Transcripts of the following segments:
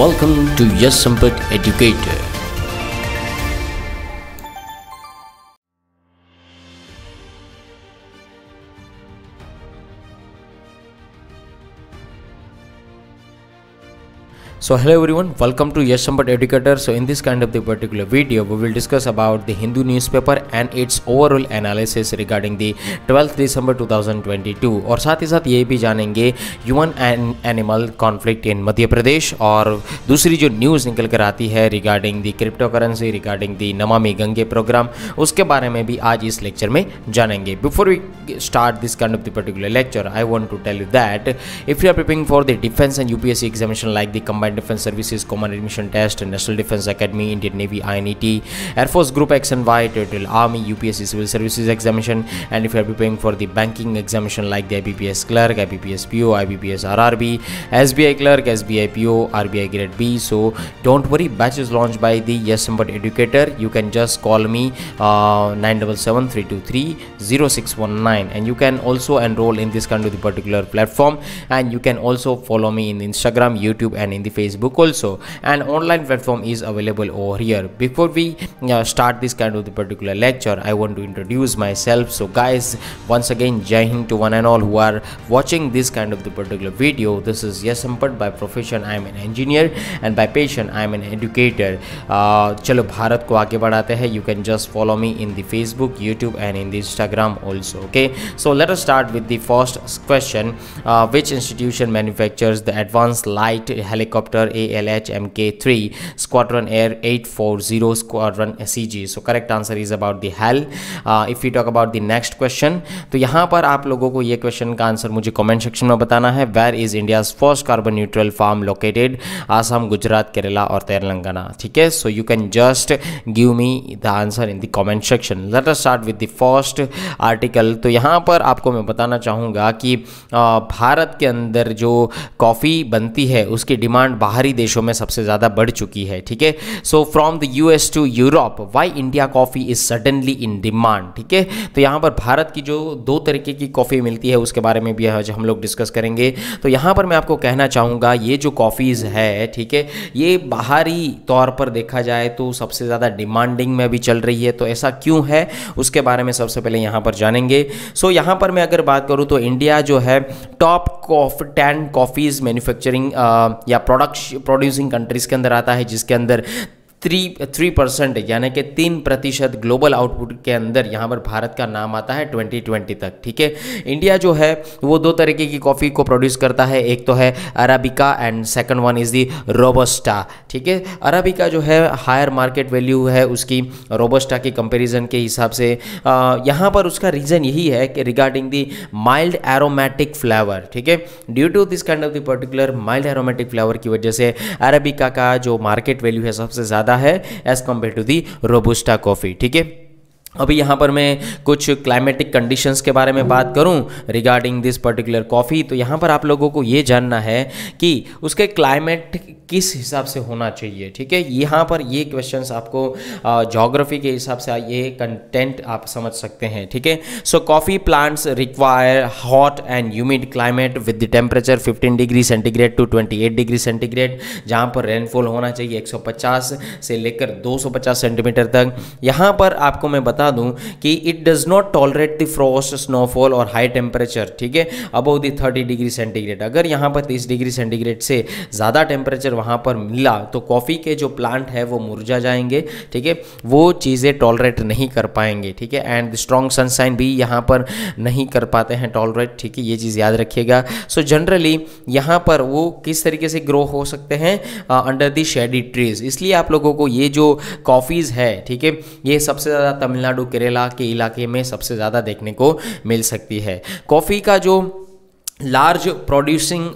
Welcome to Yes Sampat Educator. Every one welcome to hello everyone, welcome to Yes Sambat Educator. So in this kind of the particular about the Hindu news paper and its overall analysis regarding the twelfth December two thousand twenty two और साथ ही साथ ये भी जानेंगे human and animal conflict in Madhya Pradesh और दूसरी जो न्यूज़ निकल कर आती है regarding the crypto currency regarding the Namami Gange programme उसके बारे में भी आज इस लेक्चर में जानेंगे before we start this kind of the particular lecture I want to tell you that if you are prepping for the defence and you P UPSC examination like the combined Defense Services, Common Admission Test, National Defense Academy, Indian Navy, INET, Air Force Group X and Y, Total Army, UPSC Civil Services Examination, and if you are preparing for the banking examination like the IBPS Clerk, IBPS PO, IBPS RRB, SBI Clerk, SBI PO, RBI Grade B. So don't worry, batch is launched by the Yes but Educator. You can just call me uh, 977-323-0619 and you can also enroll in this kind of the particular platform and you can also follow me in Instagram, YouTube and in the Facebook Facebook also and online platform is available over here. Before we uh, start this kind of the particular lecture I want to introduce myself. So guys once again Jai Hind to one and all who are watching this kind of the particular video. This is Yasampat by profession I am an engineer and by passion I am an educator. Uh, चलो भारत को आगे बढ़ाते You can just follow me in the Facebook, YouTube, and in the Instagram also. Okay. So let us start with the first question uh, which institution manufactures the advanced light helicopter Helicopter ALH-MK3, Squadron Air 840, Squadron CG. E so correct answer is about the HAL. Uh, if we talk about the next question, तो यहाँ पर आप लोगों को ये question का answer मुझे comment section में बताना है where is India first carbon neutral farm located Assam Gujarat Kerala और तेलंगाना ठीक है so you can just give me the answer in the comment section let us start with the first article तो यहाँ पर आपको मैं बताना चाहूँगा कि uh, भारत के अंदर जो कॉफ़ी बनती है उसकी डिमांड बाहरी देशों में सबसे ज़्यादा बढ़ चुकी है ठीक है so from the S to Europe why India coffee is suddenly in demand ठीक है तो यहाँ पर भारत की जो दो तरीके की कॉफ़ी मिलती है उसके बारे में भी आज हम लोग डिस्कस करेंगे तो यहाँ पर मैं आपको कहना चाहूँगा ये जो कॉफ़ीज़ है ठीक है ये बाहरी तौर पर देखा जाए तो सबसे ज़्यादा डिमांडिंग में भी चल रही है तो ऐसा क्यों है उसके बारे में सबसे पहले यहाँ पर जानेंगे सो so, यहाँ पर मैं अगर बात करूँ तो इंडिया जो है top of ten coffees manufacturing या प्रोडक्ट पक्ष प्रोड्यूसिंग कंट्रीज के अंदर आता है जिसके अंदर थ्री थ्री परसेंट यानी कि तीन प्रतिशत ग्लोबल आउटपुट के अंदर यहाँ पर भारत का नाम आता है 2020 तक ठीक है इंडिया जो है वो दो तरीके की कॉफ़ी को प्रोड्यूस करता है एक तो है arabica and second one is the robusta ठीक है अराबिका जो है हायर मार्केट वैल्यू है उसकी रोबस्टा के कंपेरिजन के हिसाब से यहाँ पर उसका रीज़न यही है कि regarding the mild aromatic flavour ठीक है due to this kind of the particular mild aromatic flavour की वजह से अराबिका का जो मार्केट वैल्यू है सबसे ज़्यादा ज़्यादा है as compare to the robusta coffee ठीक है अभी यहाँ पर मैं कुछ क्लाइमेटिक कंडीशंस के बारे में बात करूँ रिगार्डिंग दिस पर्टिकुलर कॉफ़ी तो यहाँ पर आप लोगों को ये जानना है कि उसके क्लाइमेट किस हिसाब से होना चाहिए ठीक है यहाँ पर ये क्वेश्चंस आपको जोग्राफी के हिसाब से ये कंटेंट आप समझ सकते हैं ठीक है so coffee plants require hot and humid climate with the temperature fifteen degree centigrade to twenty degree centigrade जहाँ पर रेनफॉल होना चाहिए एक से लेकर दो सेंटीमीटर तक यहाँ पर आपको मैं बता बता दूं कि it does not tolerate the frost snowfall और हाई टेम्परेचर ठीक है above the thirty degree centigrade अगर यहाँ पर तीस डिग्री सेंटीग्रेड से ज़्यादा टेम्परेचर वहाँ पर मिला तो कॉफ़ी के जो प्लांट है वो मुरझा जाएंगे ठीक है वो चीज़ें टॉलरेट नहीं कर पाएंगे ठीक है एंड स्ट्रॉन्ग सनसाइन भी यहाँ पर नहीं कर पाते हैं टॉलरेट ठीक है ये चीज़ याद रखिएगा सो जनरली यहाँ पर वो किस तरीके से ग्रो हो सकते हैं अंडर दी शेडी ट्रीज इसलिए आप लोगों को ये जो कॉफ़ीज़ है ठीक है ये सबसे ज़्यादा तमिलनाडु तमिलनाडु केरला के इलाके में सबसे ज़्यादा देखने को मिल सकती है कॉफ़ी का जो लार्ज प्रोड्यूसिंग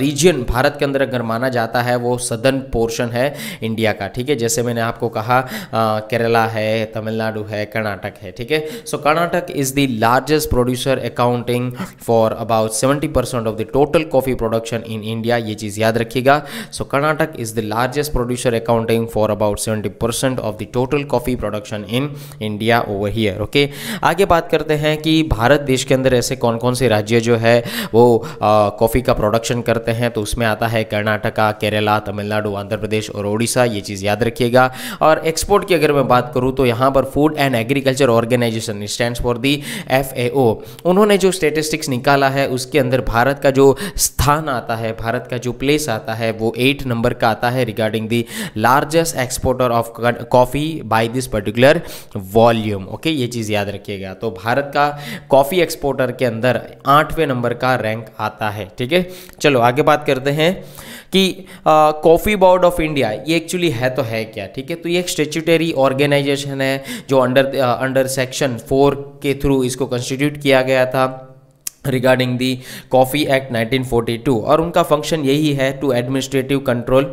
रीजन भारत के अंदर अगर माना जाता है वो सदर्न पोर्शन है इंडिया का ठीक है जैसे मैंने आपको कहा uh, केरला है तमिलनाडु है कर्नाटक है ठीक है so Karnataka is the largest producer accounting for about seventy percent of the total coffee production in India ये चीज़ याद रखिएगा so Karnataka is the largest producer accounting for about seventy percent of the total coffee production in India over here okay आगे बात करते हैं कि भारत देश के अंदर ऐसे कौन कौन से राज्य जो है वो कॉफ़ी का प्रोडक्शन करते हैं तो उसमें आता है कर्नाटका केरला तमिलनाडु आंध्र प्रदेश और उड़ीसा ये चीज़ याद रखिएगा और एक्सपोर्ट की अगर मैं बात करूँ तो यहाँ पर food and agriculture organization stand for the F उन्होंने जो स्टेटिस्टिक्स निकाला है उसके अंदर भारत का जो स्थान आता है भारत का जो प्लेस आता है वो एट नंबर का आता है regarding the largest exporter of coffee by this particular volume okay ये चीज़ याद रखिएगा तो भारत का कॉफ़ी एक्सपोर्टर के अंदर आठवें नंबर का रैंक आता है ठीक है चलो आगे बात करते हैं कि कॉफ़ी बोर्ड ऑफ इंडिया ये एक्चुअली है तो है क्या ठीक है तो ये एक स्टेचुटरी ऑर्गेनाइजेशन है जो अंडर अंडर सेक्शन फोर के थ्रू इसको कंस्टिट्यूट किया गया था रिगार्डिंग दी कॉफ़ी एक्ट 1942 और उनका फंक्शन यही है to administrative control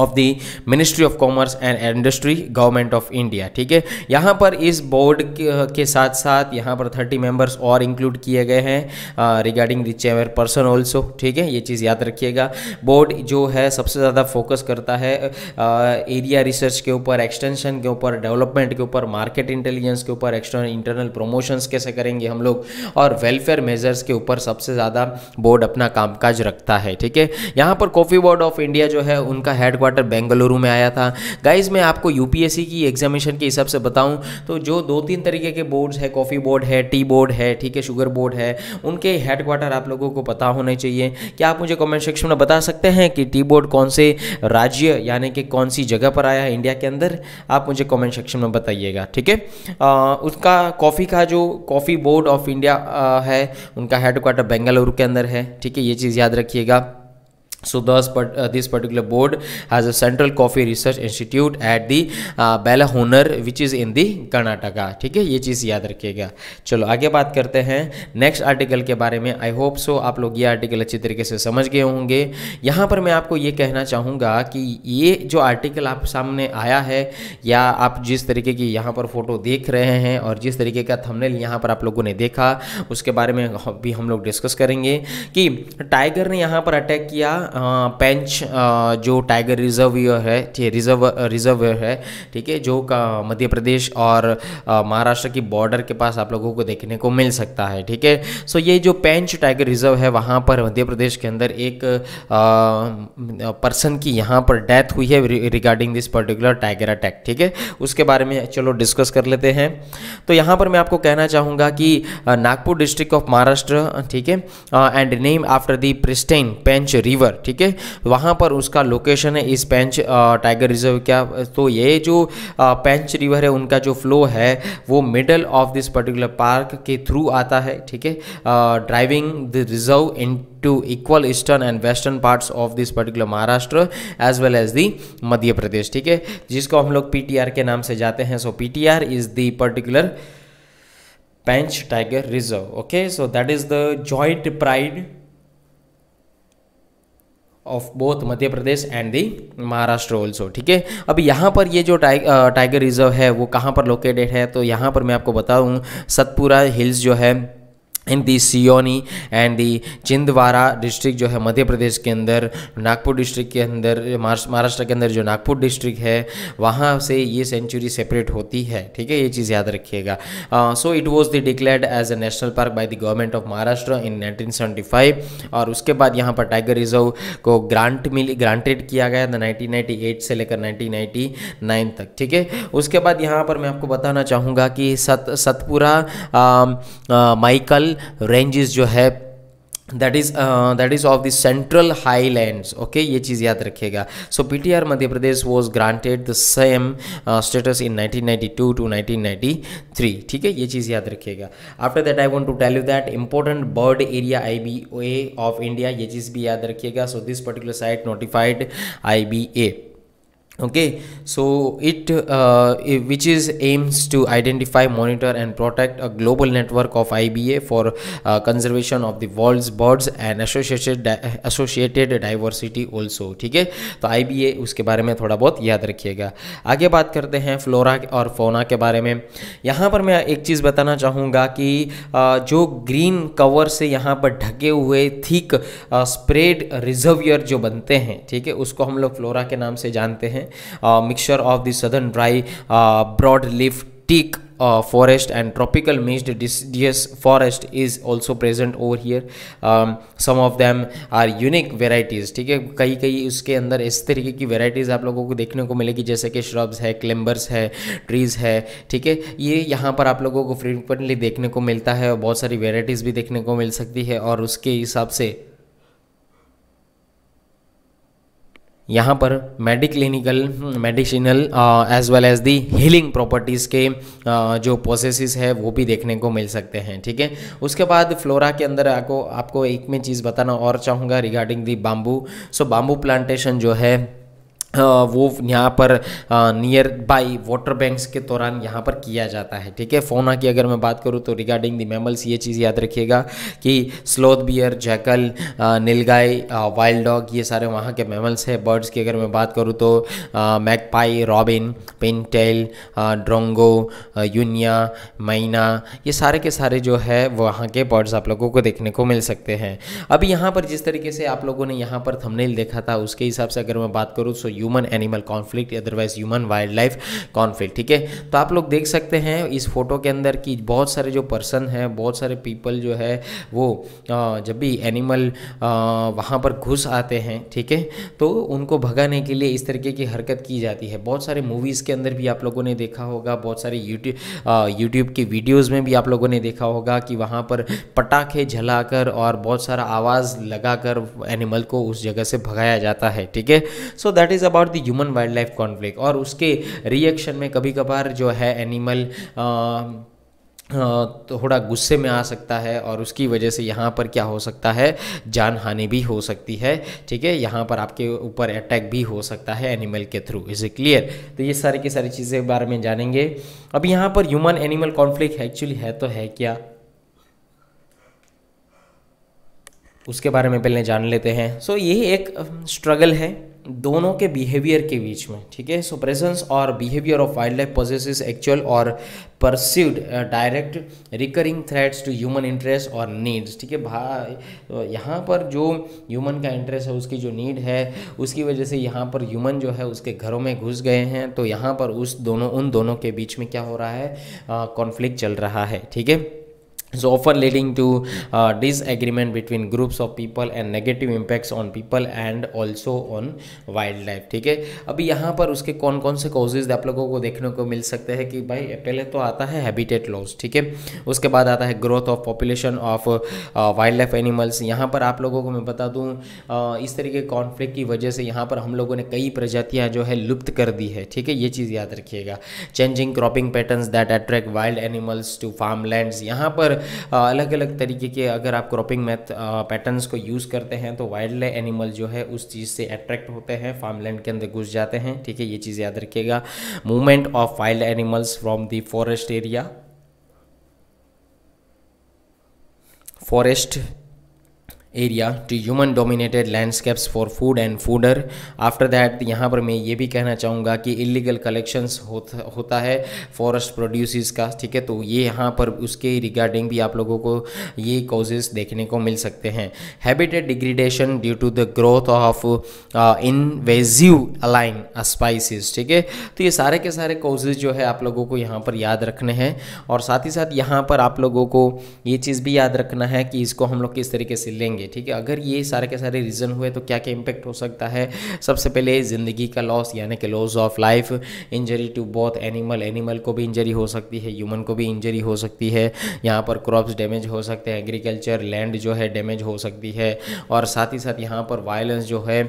of the ministry of commerce and industry government of India ठीक है यहाँ पर इस बोर्ड के साथ साथ यहाँ पर थर्टी मेंबर्स और इंक्लूड किए गए हैं regarding the chairperson also ठीक है ये चीज़ याद रखिएगा बोर्ड जो है सबसे ज़्यादा फोकस करता है एरिया रिसर्च के ऊपर एक्सटेंशन के ऊपर डेवलपमेंट के ऊपर मार्केट इंटेलिजेंस के ऊपर एक्सटर्नल इंटरनल प्रोमोशंस कैसे करेंगे हम लोग और वेलफेयर मेजर्स के ऊपर सबसे ज़्यादा बोर्ड अपना कामकाज रखता है ठीक है यहाँ पर कॉफ़ी बोर्ड ऑफ इंडिया जो है उनका हेड क्वार्टर बेंगलुरु में आया था गाइज मैं आपको यूपीएससी की एग्जामिनेशन के हिसाब से बताऊँ तो जो दो तीन तरीके के बोर्ड्स है कॉफ़ी बोर्ड है टी बोर्ड है ठीक है शुगर बोर्ड है उनके हेड क्वार्टर आप लोगों को पता होने चाहिए क्या आप मुझे कॉमेंट सेक्शन में बता सकते हैं कि टी बोर्ड कौन से राज्य यानी कि कौन सी जगह पर आया है इंडिया के अंदर आप मुझे कमेंट सेक्शन में बताइएगा ठीक है उसका कॉफ़ी का जो कॉफ़ी बोर्ड ऑफ इंडिया है उनका हेडक्वार्टर बेंगलुरु के अंदर है ठीक है ये चीज़ याद रखिएगा So thus, but, uh, this particular board has a central coffee research institute at the uh, Bellahonor, which is in the Karnataka. ठीक है ये चीज़ याद रखिएगा चलो आगे बात करते हैं नेक्स्ट आर्टिकल के बारे में आई होप सो आप लोग ये आर्टिकल अच्छी तरीके से समझ गए होंगे यहाँ पर मैं आपको ये कहना चाहूँगा कि ये जो आर्टिकल आप सामने आया है या आप जिस तरीके की यहाँ पर फ़ोटो देख रहे हैं और जिस तरीके का थंबनेल यहाँ पर आप लोगों ने देखा उसके बारे में भी हम लोग डिस्कस करेंगे कि टाइगर ने यहाँ पर अटैक किया पेंच जो टाइगर रिजर्व है रिजर्व रिजर्व है ठीक है जो मध्य प्रदेश और महाराष्ट्र की बॉर्डर के पास आप लोगों को देखने को मिल सकता है ठीक है सो ये जो पेंच टाइगर रिजर्व है वहाँ पर मध्य प्रदेश के अंदर एक पर्सन की यहाँ पर डेथ हुई है regarding this particular tiger attack ठीक है उसके बारे में चलो डिस्कस कर लेते हैं तो यहाँ पर मैं आपको कहना चाहूँगा कि नागपुर डिस्ट्रिक्ट ऑफ महाराष्ट्र ठीक है and name after the pristine Pench river ठीक है वहाँ पर उसका लोकेशन है इस पेंच टाइगर रिजर्व क्या तो ये जो पेंच रिवर है उनका जो फ्लो है वो middle of this particular park के थ्रू आता है ठीक है driving the reserve in two equal eastern and western parts of this particular Maharashtra as well as the Madhya Pradesh ठीक है जिसको हम लोग पी के नाम से जाते हैं so P T R is the particular Pench tiger reserve okay so that is the joint pride of both Madhya Pradesh and the Maharashtra also ठीक है अब यहाँ पर ये जो टाइगर रिजर्व है वो कहाँ पर लोकेटेड है तो यहाँ पर मैं आपको बताऊँ सतपुरा हिल्स जो है in the Seoni and the Chhindwara district जो है मध्य प्रदेश के अंदर नागपुर डिस्ट्रिक्ट के अंदर महाराष्ट्र के अंदर जो नागपुर डिस्ट्रिक्ट है वहाँ से ये सेंचुरी सेपरेट होती है ठीक है ये चीज़ याद रखिएगा so it was the declared as a national park by the government of Maharashtra in five और उसके बाद यहाँ पर टाइगर रिजर्व को ग्रांट मिली ग्रांटेड किया गया था एट से लेकर नाइन तक ठीक है उसके बाद यहाँ पर मैं आपको बताना चाहूँगा कि सत सतपुरा माइकल टोटल रेंजेस जो है that is that is of the central highlands okay ये चीज़ याद रखिएगा so P T R Madhya Pradesh was granted the same status in 1992 to 1993 ठीक है ये चीज़ याद रखिएगा after that I want to tell you that important bird area I B A of India ये चीज़ भी याद रखिएगा so this particular site notified I B A okay so it uh, which is aims to identify monitor and protect a global network of iba for uh, conservation of the world's birds and associated di associated diversity also theek hai to iba uske bare mein thoda bahut yaad rakhiyega aage baat karte hain flora aur fauna ke bare mein yahan par main ek cheez batana chahunga ki uh, jo green cover se yahan par dhake hue thick uh, spread reservoir jo bante hain theek hai usko hum log flora ke naam se jante hain हैं mixture of the southern dry broad leaf teak forest and tropical mixed deciduous forest is also present over here some of them are unique varieties ठीक है कई कई उसके अंदर इस तरीके की वेराइटीज़ आप लोगों को देखने को मिलेगी जैसे कि श्रब्स है क्लेम्बर्स है ट्रीज है ठीक है ये यहाँ पर आप लोगों को फ्रीक्वेंटली देखने को मिलता है और बहुत सारी वेराइटीज़ भी देखने को मिल सकती है और उसके हिसाब से यहाँ पर मेडिक्लिनिकल medicinal as well as the healing properties के uh, जो प्रोसेस है वो भी देखने को मिल सकते हैं ठीक है उसके बाद फ्लोरा के अंदर आपको आपको एक में चीज़ बताना और चाहूँगा regarding the bamboo so bamboo plantation जो है वो यहाँ पर नियर बाई वाटर बैंक्स के दौरान यहाँ पर किया जाता है ठीक है फोना तो की अगर मैं बात करूँ तो रिगार्डिंग दी मेमल्स ये चीज़ याद रखिएगा कि sloth bear jackal nilgai wild dog ये सारे वहाँ के मेमल्स हैं बर्ड्स की अगर मैं बात करूँ तो मैकपाई रॉबिन पिनटेल ड्रोंगो यूनिया मैना ये सारे के सारे जो है वहाँ के बर्ड्स आप लोगों को देखने को मिल सकते हैं अभी यहाँ पर जिस तरीके से आप लोगों ने यहाँ पर थमनेल देखा था उसके हिसाब से अगर मैं बात करूँ so human animal conflict otherwise human wildlife conflict ठीक है तो आप लोग देख सकते हैं इस फोटो के अंदर कि बहुत सारे जो पर्सन हैं बहुत सारे पीपल जो है वो जब भी एनिमल वहाँ पर घुस आते हैं ठीक है तो उनको भगाने के लिए इस तरीके की हरकत की जाती है बहुत सारे मूवीज़ के अंदर भी आप लोगों ने देखा होगा बहुत सारे यूट्यूब यूट्यूब की वीडियोज़ में भी आप लोगों ने देखा होगा कि वहाँ पर पटाखे जलाकर और बहुत सारा आवाज़ लगाकर एनिमल को उस जगह से भगाया जाता है ठीक है so that is a about the human wildlife conflict और उसके रिएक्शन में कभी कभार जो है एनिमल आ, थोड़ा गुस्से में आ सकता है और उसकी वजह से यहाँ पर क्या हो सकता है जान हानि भी हो सकती है ठीक है यहाँ पर आपके ऊपर अटैक भी हो सकता है एनिमल के थ्रू इज ए क्लियर तो ये सारी की सारी चीज़ें के बारे में जानेंगे अब यहाँ पर ह्यूमन एनिमल कॉन्फ्लिक्ट एक्चुअली है तो है क्या उसके बारे में पहले जान लेते हैं सो so, ये एक स्ट्रगल है दोनों के बिहेवियर के बीच में ठीक है सो प्रेजेंस और behaviour of wildlife poses actual और perceived direct recurring threats to human interest और नीड्स ठीक है भाई तो यहाँ पर जो ह्यूमन का इंटरेस्ट है उसकी जो नीड है उसकी वजह से यहाँ पर ह्यूमन जो है उसके घरों में घुस गए हैं तो यहाँ पर उस दोनों उन दोनों के बीच में क्या हो रहा है कॉन्फ्लिक्ट uh, चल रहा है ठीक है so often leading to uh, disagreement between groups of people and negative impacts on people and also on wildlife ठीक है अभी यहाँ पर उसके कौन कौन से कॉजेज आप लोगों को देखने को मिल सकते हैं कि भाई पहले तो आता है हैबिटेट लॉस ठीक है उसके बाद आता है growth of population of wildlife animals यहाँ पर आप लोगों को मैं बता दूँ uh, इस तरीके कॉन्फ्लिक्ट की वजह से यहाँ पर हम लोगों ने कई प्रजातियाँ जो है लुप्त कर दी है ठीक है ये चीज़ याद रखिएगा changing cropping pattern that attract wild animals to farm lands यहाँ पर अलग अलग तरीके के अगर आप क्रॉपिंग मैथ पैटर्न्स को यूज़ करते हैं तो वाइल्ड लाइफ एनिमल जो है उस चीज़ से अट्रैक्ट होते हैं फार्मलैंड के अंदर घुस जाते हैं ठीक है ये चीज़ याद रखिएगा movement of wild animals from the forest area forest area to human dominated landscapes for food and fodder after that यहाँ पर मैं ये भी कहना चाहूँगा कि इलीगल कलेक्शंस होता है फॉरेस्ट प्रोड्यूसर्स का ठीक है तो ये यहाँ पर उसके रिगार्डिंग भी आप लोगों को ये कॉजेस देखने को मिल सकते हैं habitat degradation due to the growth of invasive alien species ठीक है तो ये सारे के सारे कॉजेज जो है आप लोगों को यहाँ पर याद रखने हैं और साथ ही साथ यहाँ पर आप लोगों को ये चीज़ भी याद रखना है कि इसको हम लोग किस तरीके से लेंगे होंगे ठीक है अगर ये सारे के सारे रीज़न हुए तो क्या क्या इम्पेक्ट हो सकता है सबसे पहले ज़िंदगी का लॉस यानी कि loss of life injury to both animal animal को भी इंजरी हो सकती है ह्यूमन को भी इंजरी हो सकती है यहाँ पर क्रॉप्स डैमेज हो सकते हैं एग्रीकल्चर लैंड जो है डैमेज हो सकती है और साथ ही साथ यहाँ पर वायलेंस जो है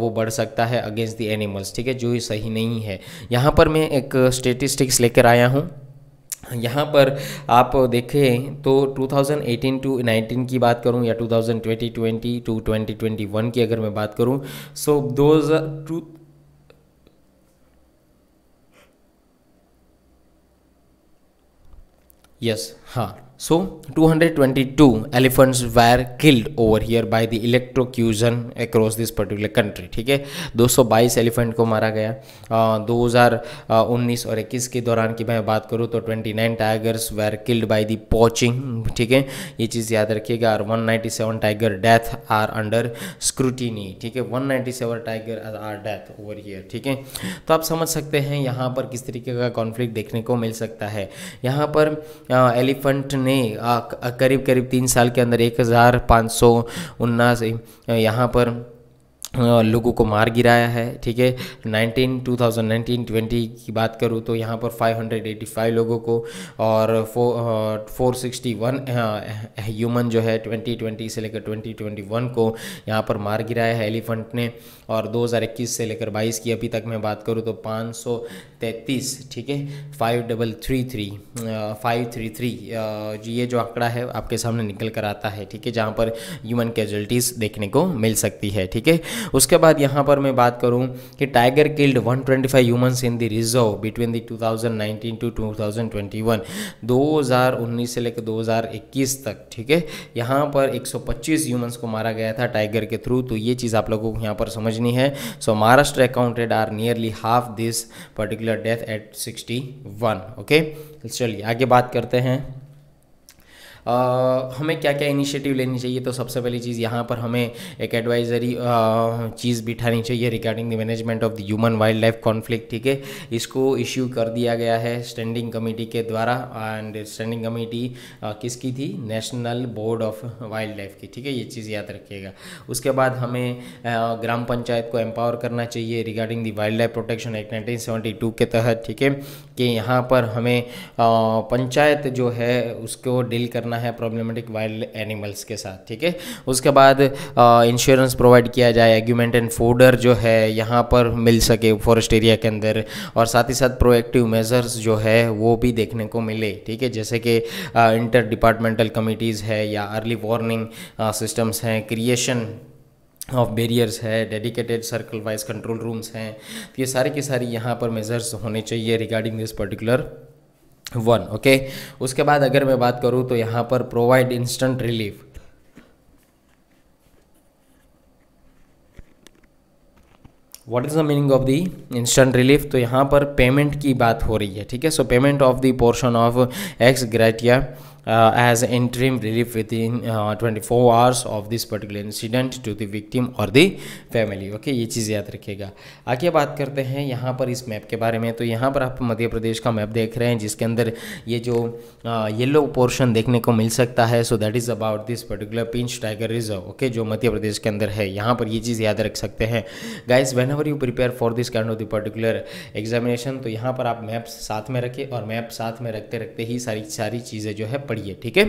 वो बढ़ सकता है अगेंस्ट द एनिमल्स ठीक है जो सही नहीं है यहाँ पर मैं एक स्टेटिस्टिक्स लेकर आया हूँ यहाँ पर आप देखें तो 2018 टू 19 की बात करूँ या 2020 ट्वेंटी टू 2021 की अगर मैं बात करूँ सो दो टू यस हाँ So 222 elephants were killed over here by the electrocution across this particular country ठीक है 222 एलिफेंट को मारा गया uh, 2019 और 21 के दौरान की मैं बात करूँ तो 29 tigers were killed by the poaching ठीक है ये चीज़ याद रखिएगा और 197 tiger death are under scrutiny ठीक है 197 tiger are death over here ठीक है तो आप समझ सकते हैं यहाँ पर किस तरीके का कॉन्फ्लिक्ट देखने को मिल सकता है यहाँ पर एलिफेंट uh, ने में करीब करीब तीन साल के अंदर एक हज़ार पाँच सौ उन्नासी यहाँ पर लोगों को मार गिराया है ठीक है 19 2019 20 की बात करूँ तो यहाँ पर 585 लोगों को और फोर सिक्सटी वन ह्यूमन जो है 2020 से लेकर 2021 को यहाँ पर मार गिराया है एलिफेंट ने और 2021 से लेकर 22 की अभी तक मैं बात करूँ तो 533 ठीक है five double three three five three three ये जो आंकड़ा है आपके सामने निकल कर आता है ठीक है जहाँ पर ह्यूमन कैजुअलिटीज़ देखने को मिल सकती है ठीक है उसके बाद यहाँ पर मैं बात करूँ कि tiger killed 125 humans in the reserve between the 2019 to 2021 से लेकर 2021 तक ठीक है यहाँ पर 125 ह्यूमंस को मारा गया था टाइगर के थ्रू तो ये चीज़ आप लोगों को यहाँ पर समझनी है सो Maharashtra accounted are nearly half this particular death at one okay चलिए आगे बात करते हैं हमें क्या क्या इनिशिएटिव लेनी चाहिए तो सबसे पहली चीज़ यहाँ पर हमें एक एडवाइजरी चीज़ बिठानी चाहिए regarding the management of the human wildlife conflict ठीक है इसको इश्यू कर दिया गया है स्टैंडिंग कमेटी के द्वारा एंड स्टैंडिंग कमेटी किसकी थी national board of wildlife की ठीक है ये चीज़ याद रखिएगा उसके बाद हमें ग्राम पंचायत को एम्पावर करना चाहिए regarding the wildlife protection act seventy two के तहत ठीक है कि यहाँ पर हमें पंचायत जो है उसको डील करना करना है प्रॉब्लमेटिक वाइल्ड एनिमल्स के साथ ठीक है उसके बाद इंश्योरेंस प्रोवाइड किया जाए एग्यूमेंट एंड फोडर जो है यहाँ पर मिल सके फॉरेस्ट एरिया के अंदर और साथ ही साथ प्रोएक्टिव मेजर्स जो है वो भी देखने को मिले ठीक है जैसे कि इंटर डिपार्टमेंटल कमिटीज़ है या अर्ली वार्निंग सिस्टम्स हैं क्रिएशन ऑफ बेरियर्स है dedicated circle wise control rooms हैं ये सारे के सारे यहाँ पर मेजर्स होने चाहिए regarding this particular one okay उसके बाद अगर मैं बात करूं तो यहां पर provide instant relief what is the meaning of the instant relief तो यहाँ पर पेमेंट की बात हो रही है ठीक है so payment of the portion of ex gratia uh, as interim relief within uh, 24 hours of this particular incident to the victim और द फैमिली ओके ये चीज़ याद रखिएगा आगे बात करते हैं यहाँ पर इस मैप के बारे में तो यहाँ पर आप मध्य प्रदेश का मैप देख रहे हैं जिसके अंदर ये जो येलो uh, पोर्शन देखने को मिल सकता है so that is about this particular Pench tiger reserve okay जो मध्य प्रदेश के अंदर है यहाँ पर ये चीज़ याद रख सकते हैं guys whenever you prepare for this kind of the particular examination तो यहाँ पर आप मैप्स साथ में रखें और मैप साथ में रखते रखते ही सारी सारी चीज़ें जो है पढ़िए ठीक है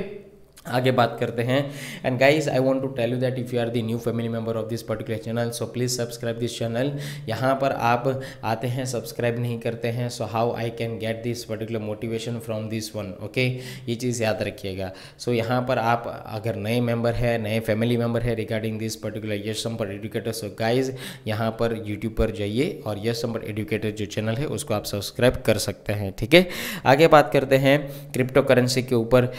आगे बात करते हैं and guys I want to tell you that if you are the new family member of this particular channel so please subscribe this channel यहाँ पर आप आते हैं सब्सक्राइब नहीं करते हैं so how I can get this particular motivation from this one okay ये चीज़ याद रखिएगा सो so, यहाँ पर आप अगर नए मेंबर है नए फैमिली मेंबर है रिगार्डिंग दिस पर्टिकुलर यश संपर एडुकेटर सो गाइज यहाँ पर यूट्यूब पर जाइए और यश संपर एडुकेटर जो चैनल है उसको आप सब्सक्राइब कर सकते हैं ठीक है आगे बात करते हैं क्रिप्टो करेंसी के ऊपर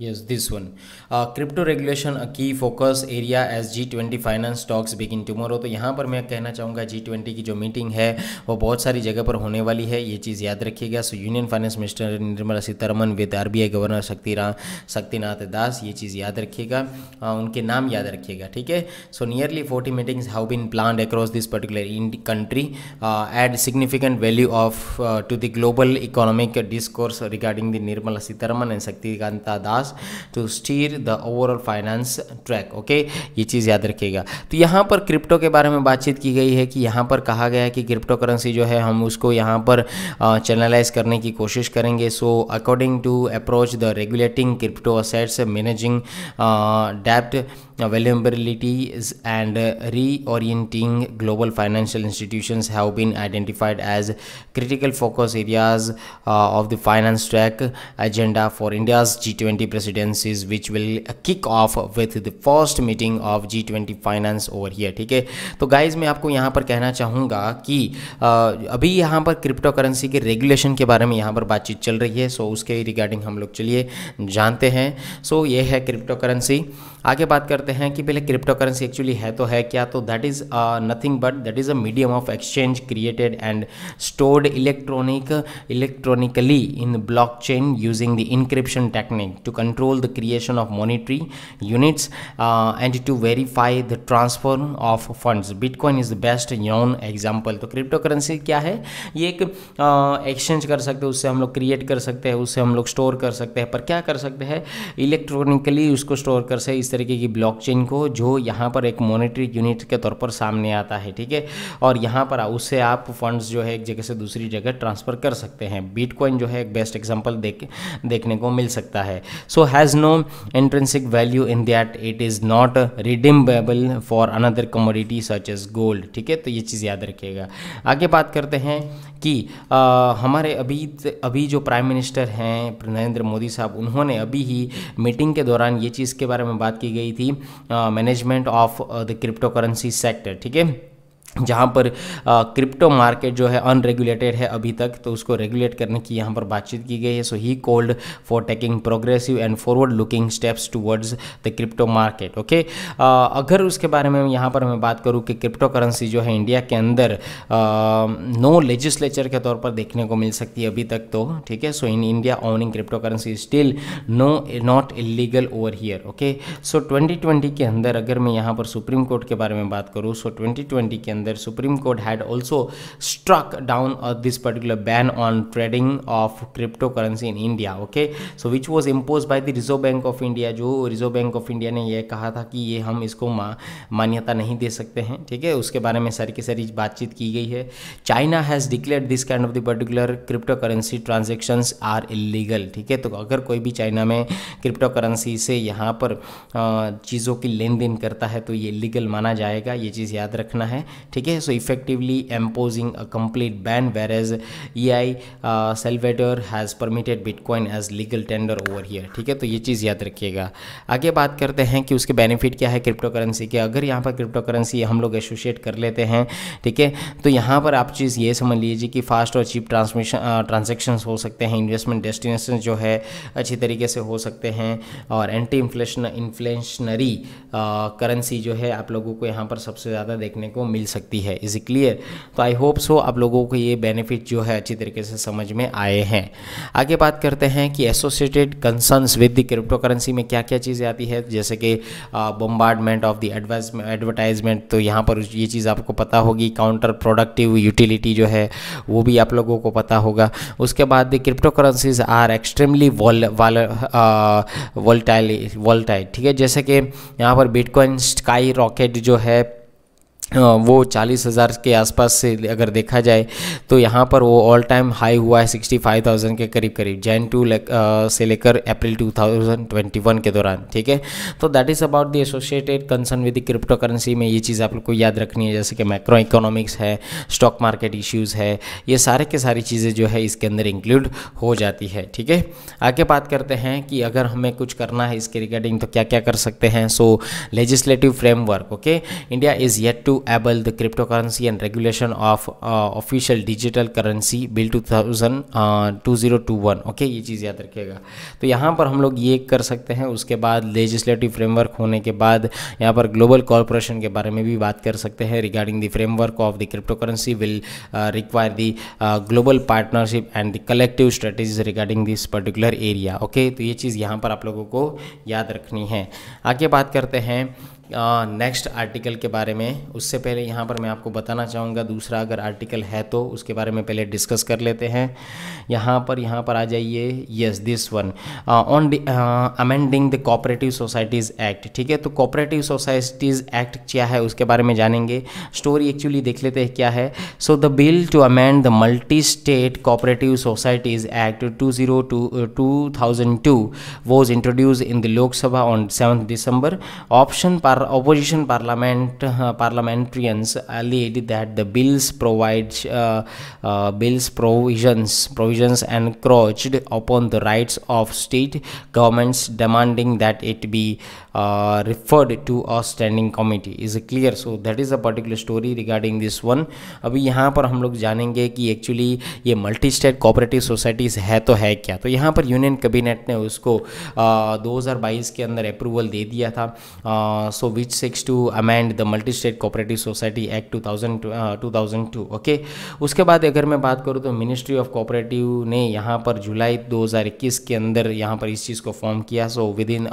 yes this one crypto regulation की focus area as G twenty finance stocks begin tomorrow तो यहाँ पर मैं कहना चाहूँगा जी ट्वेंटी की जो मीटिंग है वो बहुत सारी जगह पर होने वाली है ये चीज़ याद रखिएगा so union finance minister Nirmala Sitharaman with R governor Shaktiram Shaktinath Das ये चीज़ याद रखिएगा uh, उनके नाम याद रखिएगा ठीक है so nearly forty meetings have been plan across this particular country add significant value of to the global economic discourse regarding the Nirmala Sitharaman and Shaktikanta Das to steer the overall finance track okay ये चीज याद रखिएगा तो यहां पर क्रिप्टो के बारे में बातचीत की गई है कि यहां पर कहा गया है कि क्रिप्टो करेंसी जो है हम उसको यहां पर चैनलाइज करने की कोशिश करेंगे so according to approach the regulating crypto assets managing डेप्ट availabilities and reorienting global financial institution have been identified as critical focus areas of the finance track agenda for India's G twenty presidencies which will kick off with the first meeting of G twenty finance over here ठीक है तो guys मैं आपको यहाँ पर कहना चाहूँगा कि अभी यहाँ पर क्रिप्टो करेंसी के रेगुलेशन के बारे में यहाँ पर बातचीत चल रही है सो उसके रिगार्डिंग हम लोग चलिए जानते हैं सो ये है क्रिप्टो करेंसी आगे बात करते हैं कि पहले क्रिप्टो करेंसी एक्चुअली है तो है क्या तो that is nothing but that is a medium of exchange created and stored electronic electronically in blockchain using the encryption technique to control the creation of monetary units and to verify the transfer of funds bitcoin is the best known example तो cryptocurrency क्या है ये एक exchange uh, कर सकते हैं उससे हम लोग क्रिएट कर सकते हैं उससे हम लोग स्टोर कर सकते हैं पर क्या कर सकते हैं इलेक्ट्रॉनिकली उसको स्टोर कर सकते तरीके की ब्लॉकचेन को जो यहाँ पर एक मॉनिटरी यूनिट के तौर पर सामने आता है ठीक है और यहाँ पर उससे आप फंड्स जो है एक जगह से दूसरी जगह ट्रांसफ़र कर सकते हैं बिटकॉइन जो है एक बेस्ट एग्जाम्पल देख देखने को मिल सकता है so has no intrinsic value in that it is not redeemable for another commodity such as gold ठीक है तो ये चीज़ याद रखिएगा आगे बात करते हैं कि आ, हमारे अभी अभी जो प्राइम मिनिस्टर हैं नरेंद्र मोदी साहब उन्होंने अभी ही मीटिंग के दौरान ये चीज़ के बारे में बात की गई थी management of the crypto cryptocurrency sector ठीक है जहाँ पर क्रिप्टो मार्केट जो है अनरेगुलेटेड है अभी तक तो उसको रेगुलेट करने की यहाँ पर बातचीत की गई है so he called for taking progressive and forward looking steps towards the crypto market okay अगर उसके बारे में यहाँ पर मैं बात करूँ कि क्रिप्टो करेंसी जो है इंडिया के अंदर नो uh, लेजिस्लेचर no के तौर पर देखने को मिल सकती है अभी तक तो ठीक है so in India owning cryptocurrency still no not illegal over here okay so twenty के अंदर अगर मैं यहाँ पर सुप्रीम कोर्ट के बारे में बात करूँ सो ट्वेंटी के अंदर अंदर Supreme Court had also struck down this particular ban on trading of cryptocurrency in India okay so which was impose by the Reserve Bank of India जो रिजर्व बैंक ऑफ इंडिया ने यह कहा था कि ये हम इसको मान्यता नहीं दे सकते हैं ठीक है उसके बारे में सारी की सारी बातचीत की गई है China has declare this kind of the particular cryptocurrency transactions are illegal ठीक है तो अगर कोई भी चाइना में क्रिप्टो करेंसी से यहाँ पर चीज़ों की लेन देन करता है तो ये लीगल माना जाएगा ये चीज़ याद रखना है ठीक है so effectively imposing a complete ban whereas El Salvador has permitted bitcoin as legal tender over here ठीक है तो ये चीज़ याद रखिएगा आगे बात करते हैं कि उसके बेनिफिट क्या है क्रिप्टो करेंसी के अगर यहाँ पर क्रिप्टो करेंसी हम लोग एसोशिएट कर लेते हैं ठीक है तो यहाँ पर आप चीज़ ये समझ लीजिए कि फास्ट और चीप ट्रांसमिशन ट्रांजेक्शन हो सकते हैं इन्वेस्टमेंट डेस्टिनेशन जो है अच्छी तरीके से हो सकते हैं और एंटी इन्फ्लेशन इन्फ्लेशनरी करेंसी जो है आप लोगों को यहाँ पर सबसे ज़्यादा देखने को मिल सकती सकती है इज़ क्लियर तो आई होप सो आप लोगों को ये बेनिफिट जो है अच्छी तरीके से समझ में आए हैं आगे बात करते हैं कि associated concern with the crypto cryptocurrency में क्या क्या चीज़ें आती है जैसे कि बम्बार्डमेंट ऑफ द एडवर्टाइजमेंट तो यहाँ पर ये चीज़ आपको पता होगी काउंटर प्रोडक्टिव यूटिलिटी जो है वो भी आप लोगों को पता होगा उसके बाद the cryptocurrencies are extremely vol volatile ठीक है जैसे कि यहाँ पर बिटकॉइन स्काई रॉकेट जो है वो चालीस हज़ार के आसपास से अगर देखा जाए तो यहाँ पर वो ऑल टाइम हाई हुआ है सिक्सटी फाइव थाउजेंड के करीब करीब जैन टू ले, आ, से लेकर April two thousand twenty one के दौरान ठीक है तो that is about the associated concern with cryptocurrency में ये चीज़ आप लोग को याद रखनी है जैसे कि माइक्रो इकोनॉमिक्स है स्टॉक मार्केट इश्यूज़ है ये सारे के सारी चीज़ें जो है इसके अंदर इंक्लूड हो जाती है ठीक है आगे बात करते हैं कि अगर हमें कुछ करना है इसके रिगार्डिंग तो क्या क्या कर सकते हैं so legislative framework okay India is yet to currency and the cryptocurrency and regulation of uh, official digital currency bill 2000 2021 okay ये चीज़ याद रखिएगा तो यहाँ पर हम लोग ये कर सकते हैं उसके बाद लेजिस्लेटिव फ्रेमवर्क होने के बाद यहाँ पर ग्लोबल कॉरपोरेशन के बारे में भी बात कर सकते हैं regarding the framework of the crypto cryptocurrency will require the global partnership and the collective strategies regarding this particular area okay तो ये चीज़ यहाँ पर आप लोगों को याद रखनी है आगे बात करते हैं नेक्स्ट आर्टिकल के बारे में उससे पहले यहाँ पर मैं आपको बताना चाहूँगा दूसरा अगर आर्टिकल है तो उसके बारे में पहले डिस्कस कर लेते हैं यहाँ पर यहाँ पर आ जाइए yes this one on amending the cooperative societies act ठीक है तो कोऑपरेटिव सोसाइटीज़ एक्ट क्या है उसके बारे में जानेंगे स्टोरी एक्चुअली देख लेते हैं क्या है so the bill to amend the multi state cooperative societies act two zero two two thousand two was introduce in the Lok Sabha on seven December opposition पार are opposition parliament uh, parliamentarians alleged that the bills provides uh, uh, bills provisions provisions encroached upon the rights of state governments demanding that it be uh, referred to a standing committee is it clear so that is a particular story regarding this one अभी यहाँ पर हम लोग जानेंगे कि actually ये multi state cooperative societies है तो है क्या तो यहाँ पर यूनियन कैबिनेट ने उसको आ, 2022 के अंदर अप्रूवल दे दिया था so which seeks to amend the multi state cooperative society act 2000 two okay उसके बाद अगर मैं बात करूँ तो मिनिस्ट्री ऑफ कोऑपरेटिव ने यहाँ पर जुलाई दो हजार इक्कीस के अंदर यहाँ पर इस चीज़ को फॉर्म किया so within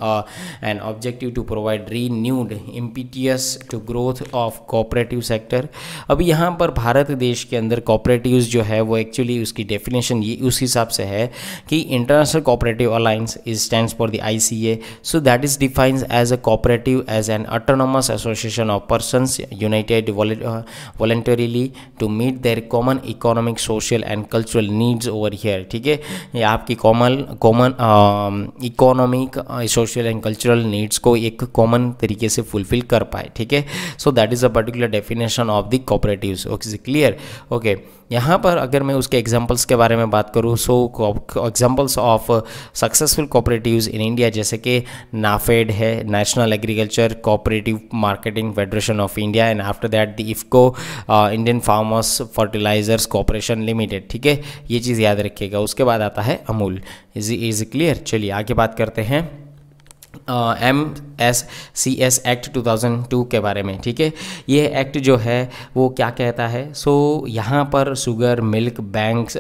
an objective to provide renewed impetus to growth of cooperative sector अभी यहाँ पर भारत देश के अंदर कोऑपरेटिव जो है वो एक्चुअली उसकी डेफिनेशन ये उस हिसाब से है कि international cooperative alliance is stand for the I C A so that is defines as a cooperative as an an autonomous association of persons united uh, voluntarily to meet their common economic social and cultural needs over here ठीक है ये आपकी common common economic social and cultural needs को एक common तरीके से fulfil कर पाए ठीक है so that is a particular definition of the cooperatives okay clear okay यहाँ पर अगर मैं उसके एग्जांपल्स के बारे में बात करूँ so examples of successful cooperatives in India जैसे कि नाफेड है national agriculture Cooperative Marketing Federation of India and after that the IFCO uh, Indian Farmers Fertilizers Corporation Limited ठीक है ये चीज़ याद रखिएगा उसके बाद आता है अमूल इज इज़ क्लियर चलिए आगे बात करते हैं M S C S act 2002 के बारे में ठीक है ये एक्ट जो है वो क्या कहता है सो so, यहाँ पर शुगर मिल्क बैंक्स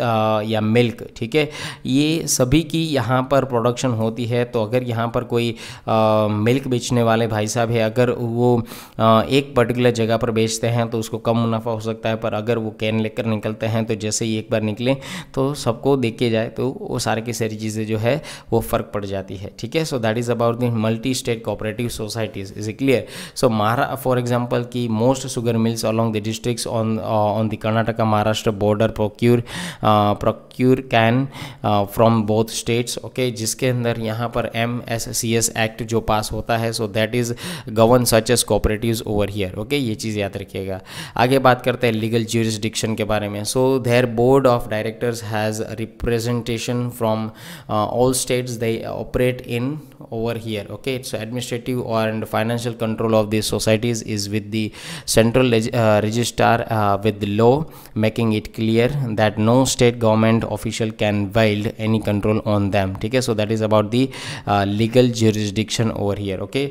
या मिल्क ठीक है ये सभी की यहाँ पर प्रोडक्शन होती है तो अगर यहाँ पर कोई आ, मिल्क बेचने वाले भाई साहब है अगर वो आ, एक पर्टिकुलर जगह पर बेचते हैं तो उसको कम मुनाफा हो सकता है पर अगर वो कैन लेकर निकलते हैं तो जैसे ही एक बार निकलें तो सबको देखे जाए तो वो सारे की सारी चीज़ें जो है वो फ़र्क पड़ जाती है ठीक है so that is about the हैं multi state cooperative societies is clear so महारा फॉर एग्जाम्पल की most sugar mills along the districts on on the Karnataka Maharashtra border procure procure cane from both states okay जिसके अंदर यहाँ पर M act जो पास होता है so that is govern such as cooperative over here okay ये चीज़ याद रखिएगा आगे बात करते हैं लीगल ज्यूरिस्डिक्शन के बारे में so their board of directors has representation from all states they operate in over here here okay so administrative or and financial control of these societies is with the central uh, registrar uh, with the law making it clear that no state government official can wield any control on them okay so that is about the uh, legal jurisdiction over here okay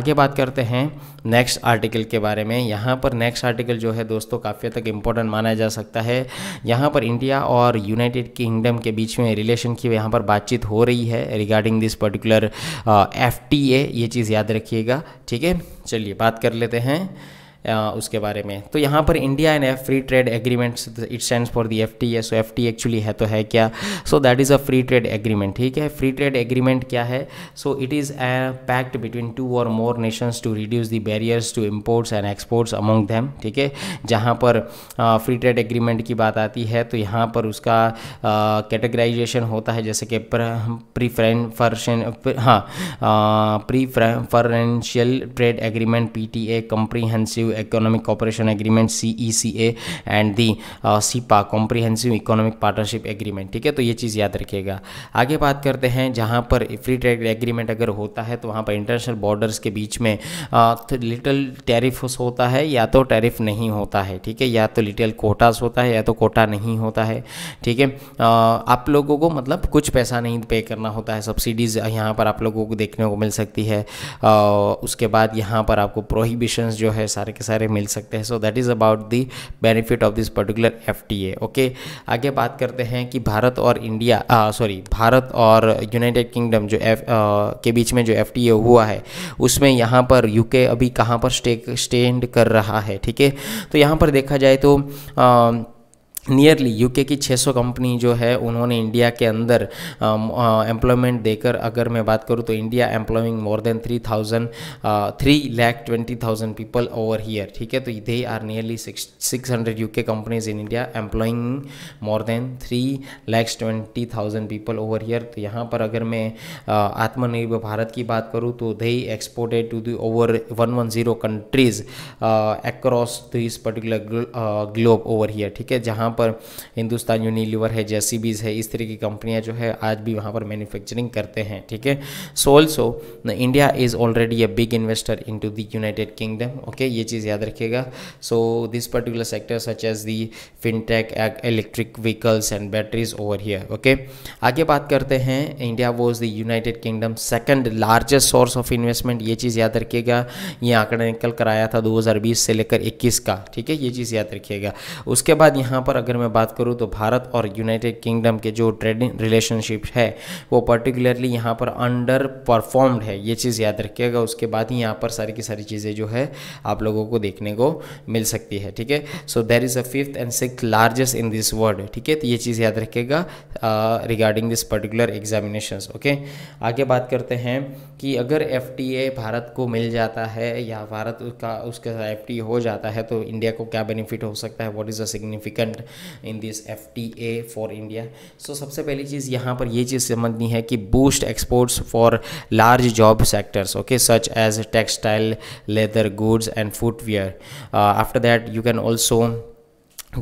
aage baat karte hain next article के बारे में यहाँ पर next article जो है दोस्तों काफ़ी तक इम्पोर्टेंट माना जा सकता है यहाँ पर इंडिया और यूनाइटेड किंगडम के बीच में रिलेशन की यहाँ पर बातचीत हो रही है रिगार्डिंग दिस पर्टिकुलर एफ ये चीज़ याद रखिएगा ठीक है चलिए बात कर लेते हैं उसके बारे में तो यहाँ पर India and free trade agreements it stand for the F T है सो एफ टी एक्चुअली है तो है क्या so that is a free trade agreement ठीक है फ्री ट्रेड एग्रीमेंट क्या है so it is a pact between two or more nations to reduce the barriers to imports and exports among them ठीक है जहाँ पर फ्री ट्रेड एग्रीमेंट की बात आती है तो यहाँ पर उसका कैटेगराइजेशन होता है जैसे कि प्रीफरेंफर्शन हाँ preferential trade agreement P T A comprehensive Comprehensive Economic Cooperation Agreement CECA and the the uh, CEPA e comprehensive economic partnership agreement ठीक है तो ये चीज़ याद रखिएगा आगे बात करते हैं जहाँ पर फ्री ट्रेड एग्रीमेंट अगर होता है तो वहाँ पर इंटरनेशनल बॉर्डर्स के बीच में लिटल uh, टैरिफ होता है या तो टैरिफ नहीं होता है ठीक है या तो लिटिल कोटास होता है या तो कोटा नहीं होता है ठीक है uh, आप लोगों को मतलब कुछ पैसा नहीं पे करना होता है सब्सिडीज़ यहाँ पर आप लोगों को देखने को मिल सकती है uh, उसके बाद यहाँ पर आपको प्रोहिबिशंस जो है सारे के सारे मिल सकते हैं so that is about the benefit of this particular F okay आगे बात करते हैं कि भारत और इंडिया सॉरी भारत और यूनाइटेड किंगडम जो एफ के बीच में जो एफ हुआ है उसमें यहाँ पर यूके अभी कहाँ पर स्टे स्टेंड कर रहा है ठीक है तो यहाँ पर देखा जाए तो आ, नियरली यूके की 600 कंपनी जो है उन्होंने इंडिया के अंदर एम्प्लॉयमेंट um, uh, देकर अगर मैं बात करूँ तो India employing more than three thousand three lakh twenty thousand people over here ठीक है तो they are nearly six hundred U K companies in India employing more than three lakhs twenty thousand people over here तो यहाँ पर अगर मैं uh, आत्मनिर्भर भारत की बात करूँ तो they exported to the over one one zero countries across this particular globe over here ठीक है जहाँ पर हिंदुस्तान यूनिलीवर है जेसीबीज है इस तरह की कंपनियां जो है आज भी वहां पर मैन्युफैक्चरिंग करते हैं ठीक है so also India is already a big investor into the United Kingdom okay ये चीज़ याद रखिएगा so this particular sector such as the fintech electric vehicles and batteries over here okay आगे बात करते हैं India was the United Kingdom second largest source of investment ये चीज़ याद रखिएगा ये आंकड़ा निकल कर आया था 2020 से लेकर 21 का ठीक है ये चीज़ याद रखिएगा उसके बाद यहाँ पर अगर मैं बात करूँ तो भारत और यूनाइटेड किंगडम के जो ट्रेडिंग रिलेशनशिप है वो पर्टिकुलरली यहाँ पर अंडर परफॉर्म्ड है ये चीज़ याद रखिएगा उसके बाद ही यहाँ पर सारी की सारी चीज़ें जो है आप लोगों को देखने को मिल सकती है ठीक है so there is a fifth and six largest in this world ठीक है तो ये चीज़ याद रखिएगा regarding this particular examination okay आगे बात करते हैं कि अगर एफ भारत को मिल जाता है या भारत का साथ एफ हो जाता है तो इंडिया को क्या बेनिफिट हो सकता है what is a significant in this F T A for India so सबसे पहली चीज़ यहाँ पर यह चीज़ समझनी है कि boost exports for large job sectors okay such as textile leather goods and footwear after that you can also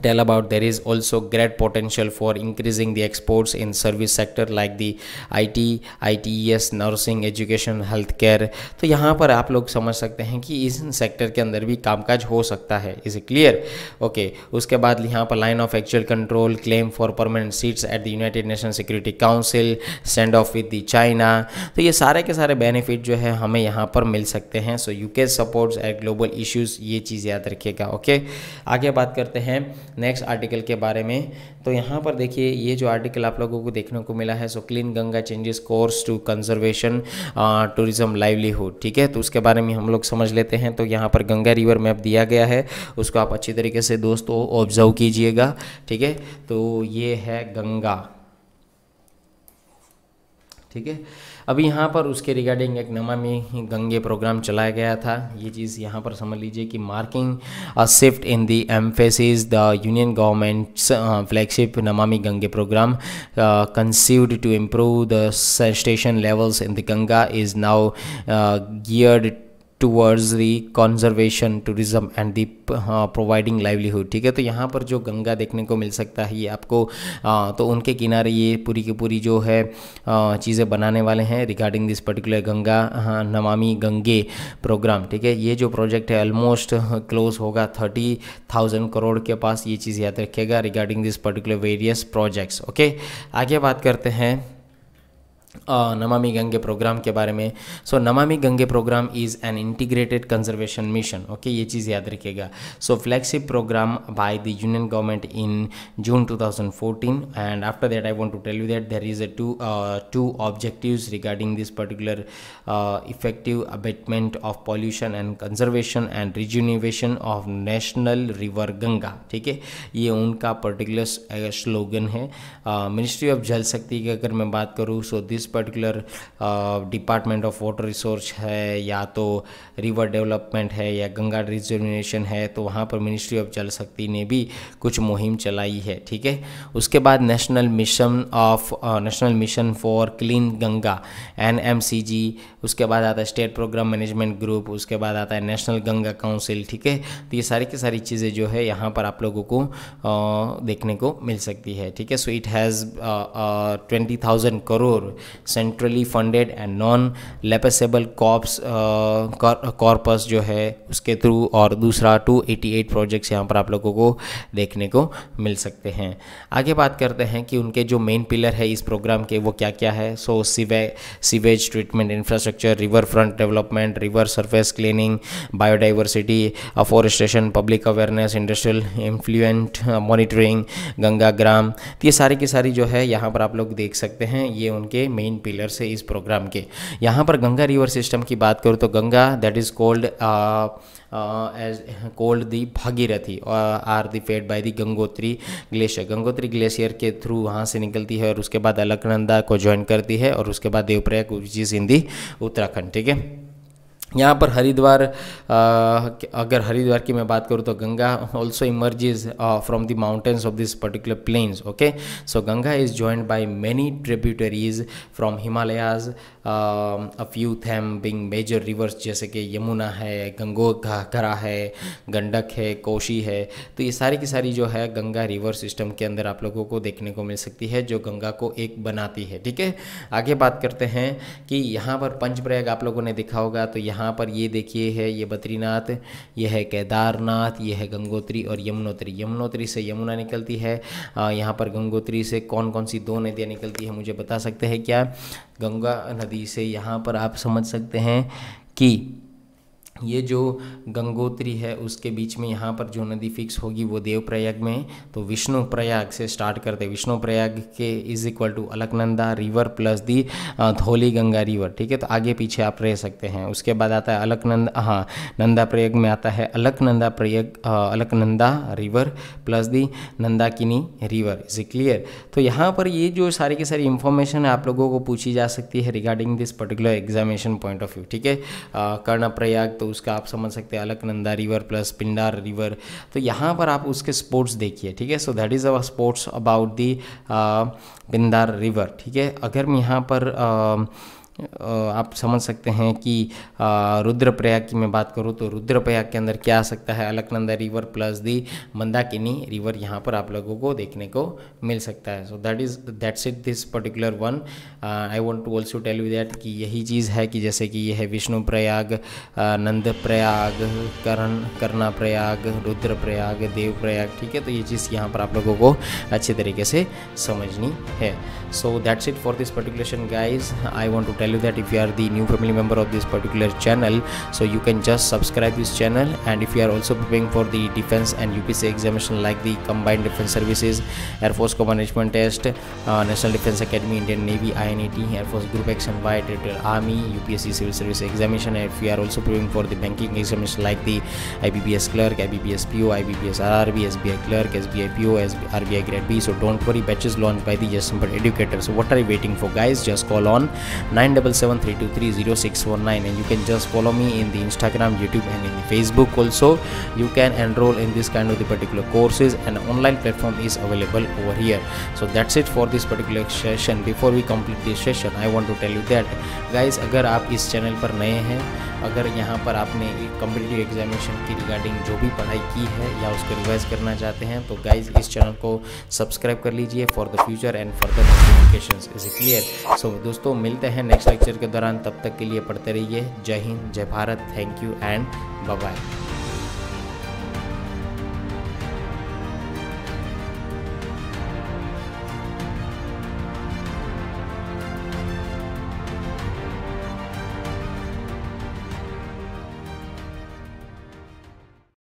tell about there is also great potential for increasing the exports in service sector like the IT, ITES, nursing, education, healthcare तो यहाँ पर आप लोग समझ सकते हैं कि इस सेक्टर के अंदर भी कामकाज हो सकता है इज क्लियर ओके उसके बाद यहाँ पर line of actual control claim for permanent seats at the United Nation Security Council stand off with the China तो ये सारे के सारे बेनिफिट जो है हमें यहाँ पर मिल सकते हैं so U K supports at global issues ये चीज़ याद रखिएगा ओके okay? आगे बात करते हैं नेक्स्ट आर्टिकल के बारे में तो यहाँ पर देखिए ये जो आर्टिकल आप लोगों को देखने को मिला है so clean Ganga changes course to conservation tourism livelihood ठीक है तो उसके बारे में हम लोग समझ लेते हैं तो यहाँ पर गंगा रिवर मैप दिया गया है उसको आप अच्छी तरीके से दोस्तों ऑब्जर्व कीजिएगा ठीक है तो ये है गंगा ठीक है अभी यहाँ पर उसके रिगार्डिंग एक नमामि गंगे प्रोग्राम चलाया गया था ये चीज़ यहाँ पर समझ लीजिए कि marking a shift in the emphasis the union government's flagship Namami Gange programme conceived to improve the station levels in the Ganga is now geared towards the conservation tourism and the providing livelihood ठीक है तो यहाँ पर जो गंगा देखने को मिल सकता है ये आपको आ, तो उनके किनारे ये पूरी की पूरी जो है चीज़ें बनाने वाले हैं रिगार्डिंग दिस पर्टिकुलर गंगा हाँ, नमामि गंगे प्रोग्राम ठीक है ये जो प्रोजेक्ट है ऑलमोस्ट क्लोज हाँ, होगा थर्टी थाउजेंड करोड़ के पास ये चीज़ याद रखेगा regarding this particular various projects okay आगे बात करते हैं नमामि गंगे प्रोग्राम के बारे में so so, Namami Gange programme is an integrated conservation mission okay ये चीज़ याद रखिएगा so flagship programme by the union government in June 2014 and after that I want to tell you that there is a two two objectives regarding this particular effective abatement of pollution and conservation and rejuvenation of national river Ganga ठीक है ये उनका particular slogan uh, है ministry of Jal Shakti की अगर मैं बात करूँ so this this particular department of water resource है या तो रिवर डेवलपमेंट है या गंगा रिजर्वेशन है तो वहाँ पर मिनिस्ट्री ऑफ जल शक्ति ने भी कुछ मुहिम चलाई है ठीक है उसके बाद national mission of national mission for clean Ganga N M C G उसके बाद आता है स्टेट प्रोग्राम मैनेजमेंट ग्रुप उसके बाद आता है नेशनल गंगा काउंसिल ठीक है तो ये सारी की सारी चीज़ें जो है यहाँ पर आप लोगों को uh, देखने को मिल सकती है ठीक है so it has twenty thousand crore centrally funded and non lapsable cops corpus जो है उसके थ्रू और दूसरा 288 प्रोजेक्ट्स यहाँ पर आप लोगों को देखने को मिल सकते हैं आगे बात करते हैं कि उनके जो मेन पिलर है इस प्रोग्राम के वो क्या क्या है so sewage sewage treatment infrastructure river front development river surface cleaning biodiversity afforestation public awareness industrial influent monitoring Ganga Gram ये सारी की सारी जो है यहाँ पर आप लोग देख सकते हैं ये उनके मेन पिलर्स है इस प्रोग्राम के यहाँ पर गंगा रिवर सिस्टम की बात करूँ तो Ganga that is called as called the Bhagirathi are the fed by the Gangotri glacier Gangotri glacier के थ्रू वहाँ से निकलती है और उसके बाद अलकनंदा को ज्वाइन करती है और उसके बाद Devprayag which is in the Uttarakhand ठीक है यहाँ पर हरिद्वार अगर हरिद्वार की मैं बात करूँ तो Ganga also emerges from the mountains of this particular plains okay so Ganga is joined by many tributaries from Himalayas a few them being major rivers जैसे कि यमुना है गंगो घरा है गंडक है कोशी है तो ये सारी की सारी जो है गंगा रिवर सिस्टम के अंदर आप लोगों को देखने को मिल सकती है जो गंगा को एक बनाती है ठीक है आगे बात करते हैं कि यहाँ पर पंचप्रयाग आप लोगों ने देखा होगा तो यहाँ यहाँ पर ये देखिए है ये बद्रीनाथ ये है केदारनाथ ये है गंगोत्री और यमुनोत्री यमुनोत्री से यमुना निकलती है यहाँ पर गंगोत्री से कौन कौन सी दो नदियाँ निकलती है मुझे बता सकते हैं क्या गंगा नदी से यहाँ पर आप समझ सकते हैं कि ये जो गंगोत्री है उसके बीच में यहाँ पर जो नदी फिक्स होगी वो देव प्रयाग में तो विष्णु प्रयाग से स्टार्ट करते हैं विष्णु प्रयाग के is equal to Alaknanda river plus the Dhauli Ganga river ठीक है तो आगे पीछे आप रह सकते हैं उसके बाद आता है अलकनंदा हाँ नंदा प्रयाग में आता है Alaknanda Prayag Alaknanda river plus the Nandakini river is clear तो यहाँ पर ये जो सारी की सारी इन्फॉर्मेशन आप लोगों को पूछी जा सकती है regarding this particular examination point of view ठीक है कर्ण प्रयाग तो उसका आप समझ सकते हैं Alaknanda river plus Pindar river तो यहाँ पर आप उसके स्पोर्ट्स देखिए ठीक है so that is our sports about the Pindar river ठीक है अगर मैं यहाँ पर uh, आप समझ सकते हैं कि रुद्रप्रयाग की मैं बात करूँ तो रुद्रप्रयाग के अंदर क्या आ सकता है Alaknanda river plus the Mandakini river यहाँ पर आप लोगों को देखने को मिल सकता है so that is that's it this particular one I want to also tell you that कि यही चीज़ है कि जैसे कि यह है विष्णु प्रयाग नंद प्रयाग करण करना प्रयाग रुद्र प्रयाग देव प्रयाग ठीक है तो ये चीज़ यहाँ पर आप लोगों को अच्छे तरीके से समझनी है so that's it for this particulation guys I want to tell tell you that if you are the new family member of this particular channel so you can just subscribe this channel and if you are also preparing for the defense and UPC examination like the combined defense services air force command management test uh, national defense academy indian navy INET air force group x and y army UPSC civil service examination and if you are also preparing for the banking examination like the IBBS clerk IBBS PO IBBS RRB SBI clerk SBI PO SBI, RBI grade B so don't worry batches launched by the just educators so what are you waiting for guys just call on 9 977323069 and you can just follow me in the Instagram, YouTube and in the Facebook also. You can enroll in this kind of the particular courses and online platform is available over here. So that's it for this particular session. Before we complete this session, I want to tell you that guys अगर आप इस channel पर नए हैं अगर यहाँ पर आपने कम्पिटिटिव एग्जामिनेशन की रिगार्डिंग जो भी पढ़ाई की है या उसको रिवाइज करना चाहते हैं तो गाइज इस चैनल को सब्सक्राइब कर लीजिए for the future and further notification is clear so दोस्तों मिलते हैं नेक्स्ट लेक्चर के दौरान तब तक के लिए पढ़ते रहिए जय हिंद जय Bharat thank you and bye